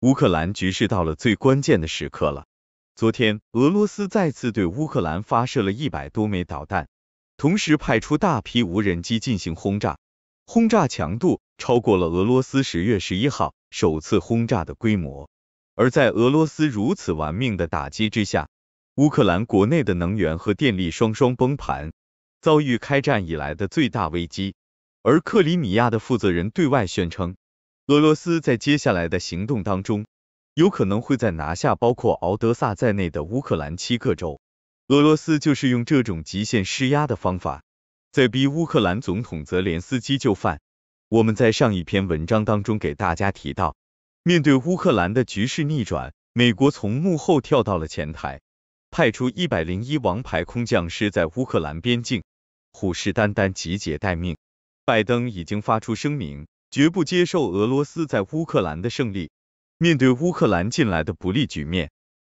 乌克兰局势到了最关键的时刻了。昨天，俄罗斯再次对乌克兰发射了一百多枚导弹，同时派出大批无人机进行轰炸，轰炸强度超过了俄罗斯十月十一号首次轰炸的规模。而在俄罗斯如此玩命的打击之下，乌克兰国内的能源和电力双双崩盘，遭遇开战以来的最大危机。而克里米亚的负责人对外宣称。俄罗斯在接下来的行动当中，有可能会在拿下包括敖德萨在内的乌克兰七个州。俄罗斯就是用这种极限施压的方法，在逼乌克兰总统泽连斯基就范。我们在上一篇文章当中给大家提到，面对乌克兰的局势逆转，美国从幕后跳到了前台，派出一百零一王牌空降师在乌克兰边境虎视眈眈，集结待命。拜登已经发出声明。绝不接受俄罗斯在乌克兰的胜利。面对乌克兰近来的不利局面，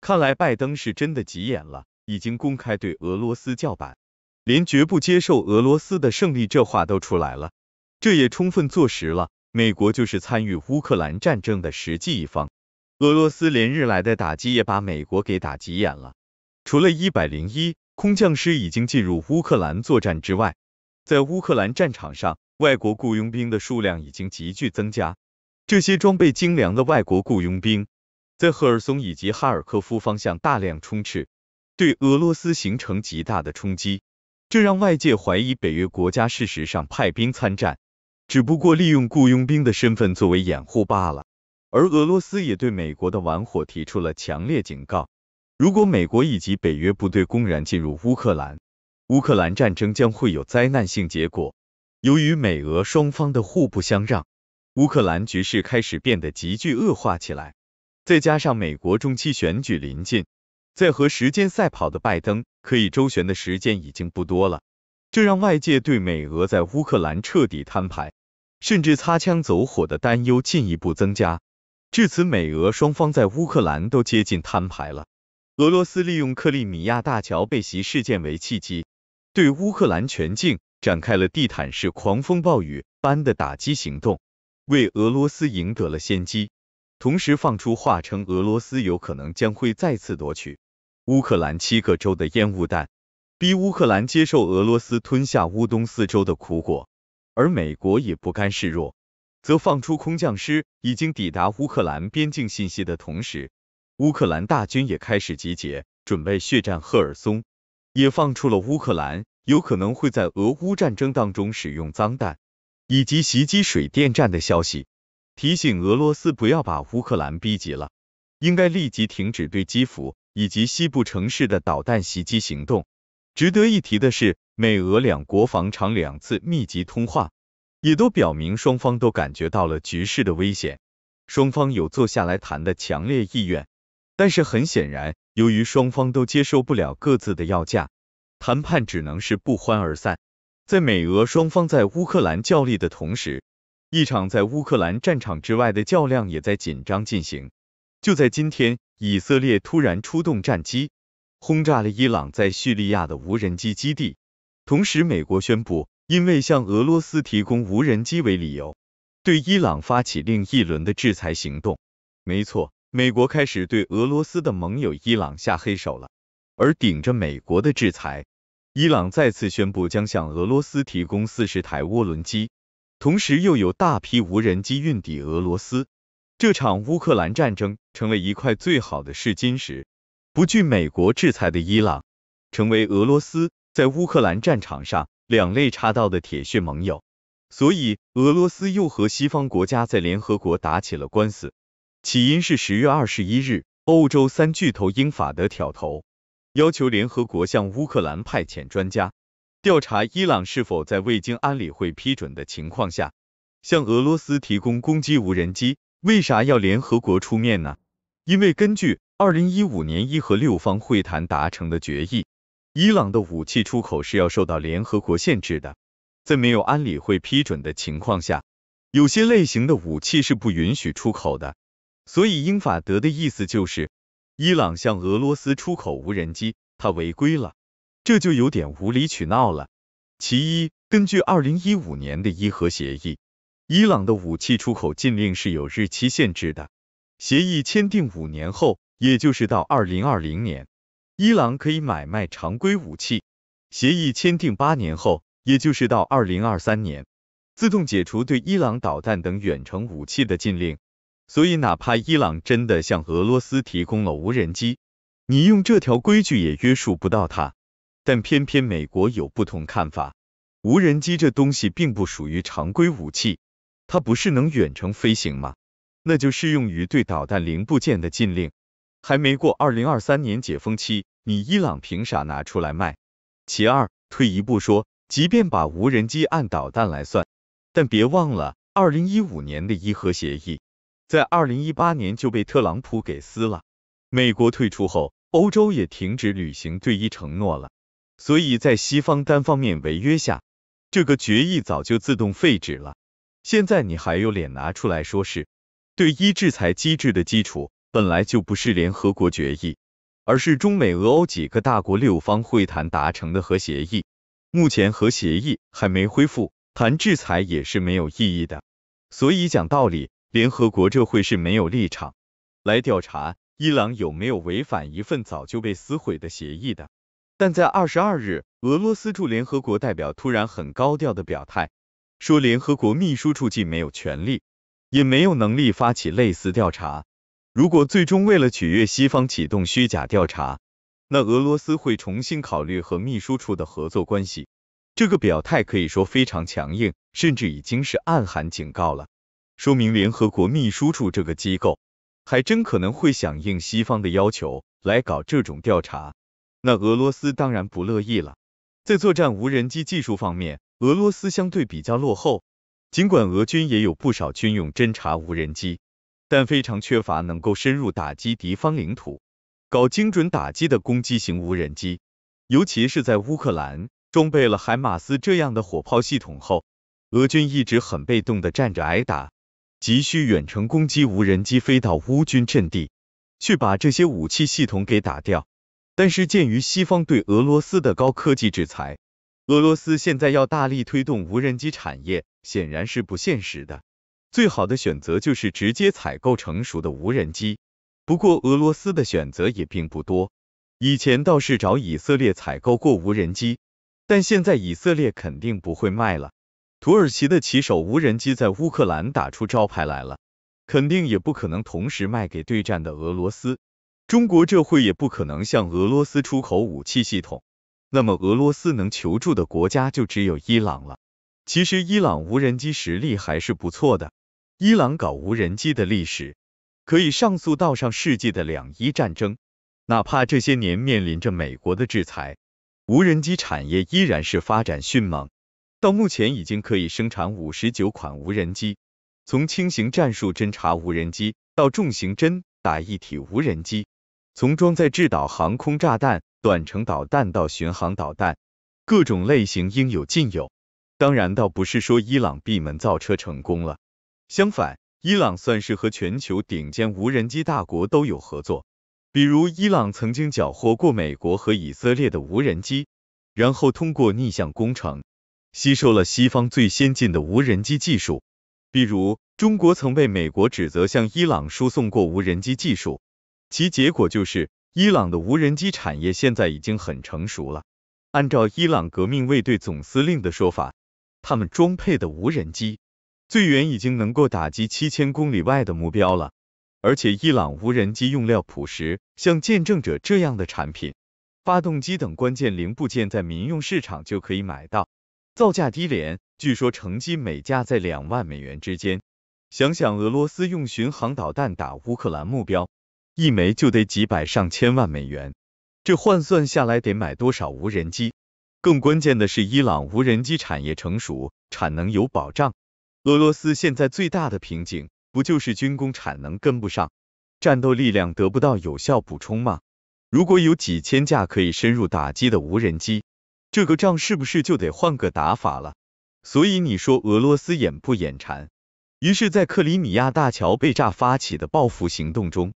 看来拜登是真的急眼了，已经公开对俄罗斯叫板，连“绝不接受俄罗斯的胜利”这话都出来了。这也充分坐实了美国就是参与乌克兰战争的实际一方。俄罗斯连日来的打击也把美国给打急眼了。除了一百零一空降师已经进入乌克兰作战之外，在乌克兰战场上。外国雇佣兵的数量已经急剧增加，这些装备精良的外国雇佣兵在赫尔松以及哈尔科夫方向大量充斥，对俄罗斯形成极大的冲击。这让外界怀疑北约国家事实上派兵参战，只不过利用雇佣兵的身份作为掩护罢了。而俄罗斯也对美国的玩火提出了强烈警告：如果美国以及北约部队公然进入乌克兰，乌克兰战争将会有灾难性结果。由于美俄双方的互不相让，乌克兰局势开始变得急剧恶化起来。再加上美国中期选举临近，在和时间赛跑的拜登可以周旋的时间已经不多了，这让外界对美俄在乌克兰彻底摊牌，甚至擦枪走火的担忧进一步增加。至此，美俄双方在乌克兰都接近摊牌了。俄罗斯利用克里米亚大桥被袭事件为契机，对乌克兰全境。展开了地毯式狂风暴雨般的打击行动，为俄罗斯赢得了先机。同时放出话称，俄罗斯有可能将会再次夺取乌克兰七个州的烟雾弹，逼乌克兰接受俄罗斯吞下乌东四州的苦果。而美国也不甘示弱，则放出空降师已经抵达乌克兰边境信息的同时，乌克兰大军也开始集结，准备血战赫尔松。也放出了乌克兰。有可能会在俄乌战争当中使用脏弹以及袭击水电站的消息，提醒俄罗斯不要把乌克兰逼急了，应该立即停止对基辅以及西部城市的导弹袭击行动。值得一提的是，美俄两国防长两次密集通话，也都表明双方都感觉到了局势的危险，双方有坐下来谈的强烈意愿。但是很显然，由于双方都接受不了各自的要价。谈判只能是不欢而散。在美俄双方在乌克兰较力的同时，一场在乌克兰战场之外的较量也在紧张进行。就在今天，以色列突然出动战机轰炸了伊朗在叙利亚的无人机基地，同时，美国宣布因为向俄罗斯提供无人机为理由，对伊朗发起另一轮的制裁行动。没错，美国开始对俄罗斯的盟友伊朗下黑手了，而顶着美国的制裁。伊朗再次宣布将向俄罗斯提供四十台涡轮机，同时又有大批无人机运抵俄罗斯。这场乌克兰战争成了一块最好的试金石，不惧美国制裁的伊朗，成为俄罗斯在乌克兰战场上两肋插刀的铁血盟友。所以，俄罗斯又和西方国家在联合国打起了官司，起因是十月二十一日，欧洲三巨头英法德挑头。要求联合国向乌克兰派遣专家，调查伊朗是否在未经安理会批准的情况下向俄罗斯提供攻击无人机。为啥要联合国出面呢？因为根据2015年伊核六方会谈达成的决议，伊朗的武器出口是要受到联合国限制的。在没有安理会批准的情况下，有些类型的武器是不允许出口的。所以英法德的意思就是。伊朗向俄罗斯出口无人机，他违规了，这就有点无理取闹了。其一，根据二零一五年的伊核协议，伊朗的武器出口禁令是有日期限制的。协议签订五年后，也就是到二零二零年，伊朗可以买卖常规武器；协议签订八年后，也就是到二零二三年，自动解除对伊朗导弹等远程武器的禁令。所以，哪怕伊朗真的向俄罗斯提供了无人机，你用这条规矩也约束不到他。但偏偏美国有不同看法，无人机这东西并不属于常规武器，它不是能远程飞行吗？那就适用于对导弹零部件的禁令。还没过二零二三年解封期，你伊朗凭啥拿出来卖？其二，退一步说，即便把无人机按导弹来算，但别忘了二零一五年的伊核协议。在二零一八年就被特朗普给撕了，美国退出后，欧洲也停止履行对伊承诺了，所以在西方单方面违约下，这个决议早就自动废止了。现在你还有脸拿出来说是对伊制裁机制的基础，本来就不是联合国决议，而是中美俄欧几个大国六方会谈达成的核协议。目前核协议还没恢复，谈制裁也是没有意义的。所以讲道理。联合国这会是没有立场来调查伊朗有没有违反一份早就被撕毁的协议的，但在二十二日，俄罗斯驻联合国代表突然很高调的表态，说联合国秘书处既没有权利，也没有能力发起类似调查。如果最终为了取悦西方启动虚假调查，那俄罗斯会重新考虑和秘书处的合作关系。这个表态可以说非常强硬，甚至已经是暗含警告了。说明联合国秘书处这个机构还真可能会响应西方的要求来搞这种调查，那俄罗斯当然不乐意了。在作战无人机技术方面，俄罗斯相对比较落后。尽管俄军也有不少军用侦察无人机，但非常缺乏能够深入打击敌方领土、搞精准打击的攻击型无人机。尤其是在乌克兰装备了海马斯这样的火炮系统后，俄军一直很被动的站着挨打。急需远程攻击无人机飞到乌军阵地去把这些武器系统给打掉。但是鉴于西方对俄罗斯的高科技制裁，俄罗斯现在要大力推动无人机产业显然是不现实的。最好的选择就是直接采购成熟的无人机。不过俄罗斯的选择也并不多。以前倒是找以色列采购过无人机，但现在以色列肯定不会卖了。土耳其的骑手无人机在乌克兰打出招牌来了，肯定也不可能同时卖给对战的俄罗斯。中国这会也不可能向俄罗斯出口武器系统。那么俄罗斯能求助的国家就只有伊朗了。其实伊朗无人机实力还是不错的。伊朗搞无人机的历史可以上溯到上世纪的两伊战争，哪怕这些年面临着美国的制裁，无人机产业依然是发展迅猛。到目前已经可以生产五十九款无人机，从轻型战术侦察无人机到重型侦打一体无人机，从装载制导航空炸弹、短程导弹到巡航导弹，各种类型应有尽有。当然，倒不是说伊朗闭门造车成功了，相反，伊朗算是和全球顶尖无人机大国都有合作。比如，伊朗曾经缴获过美国和以色列的无人机，然后通过逆向工程。吸收了西方最先进的无人机技术，比如中国曾被美国指责向伊朗输送过无人机技术，其结果就是伊朗的无人机产业现在已经很成熟了。按照伊朗革命卫队总司令的说法，他们装配的无人机最远已经能够打击七千公里外的目标了。而且伊朗无人机用料朴实，像见证者这样的产品，发动机等关键零部件在民用市场就可以买到。造价低廉，据说成绩每架在两万美元之间。想想俄罗斯用巡航导弹打乌克兰目标，一枚就得几百上千万美元，这换算下来得买多少无人机？更关键的是，伊朗无人机产业成熟，产能有保障。俄罗斯现在最大的瓶颈不就是军工产能跟不上，战斗力量得不到有效补充吗？如果有几千架可以深入打击的无人机，这个仗是不是就得换个打法了？所以你说俄罗斯眼不眼馋？于是，在克里米亚大桥被炸发起的报复行动中，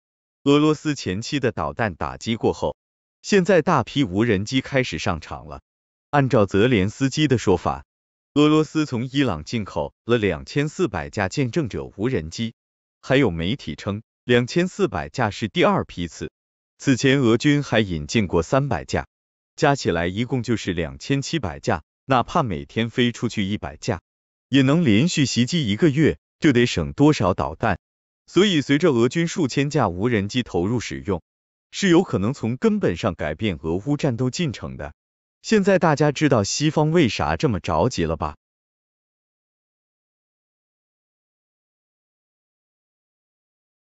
俄罗斯前期的导弹打击过后，现在大批无人机开始上场了。按照泽连斯基的说法，俄罗斯从伊朗进口了两千四百架“见证者”无人机，还有媒体称两千四百架是第二批次。此前俄军还引进过三百架。加起来一共就是两千七百架，哪怕每天飞出去一百架，也能连续袭击一个月，这得省多少导弹？所以，随着俄军数千架无人机投入使用，是有可能从根本上改变俄乌战斗进程的。现在大家知道西方为啥这么着急了吧？